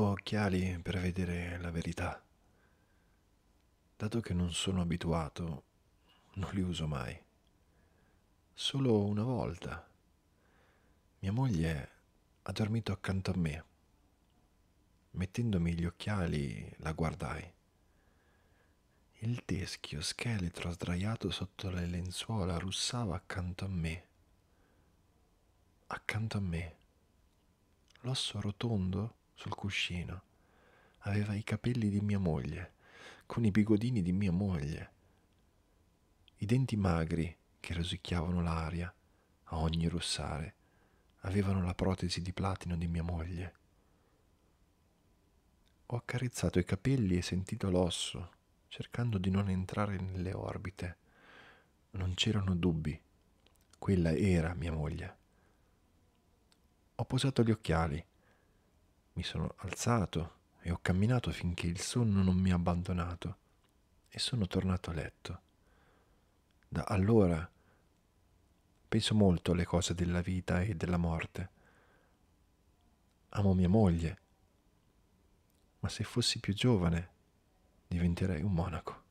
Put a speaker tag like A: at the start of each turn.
A: occhiali per vedere la verità. Dato che non sono abituato, non li uso mai. Solo una volta. Mia moglie ha dormito accanto a me. Mettendomi gli occhiali la guardai. Il teschio scheletro sdraiato sotto le lenzuola russava accanto a me. Accanto a me. L'osso rotondo sul cuscino. Aveva i capelli di mia moglie, con i bigodini di mia moglie, i denti magri che rosicchiavano l'aria a ogni russare avevano la protesi di platino di mia moglie. Ho accarezzato i capelli e sentito l'osso, cercando di non entrare nelle orbite. Non c'erano dubbi. Quella era mia moglie. Ho posato gli occhiali mi sono alzato e ho camminato finché il sonno non mi ha abbandonato e sono tornato a letto. Da allora penso molto alle cose della vita e della morte. Amo mia moglie, ma se fossi più giovane diventerei un monaco.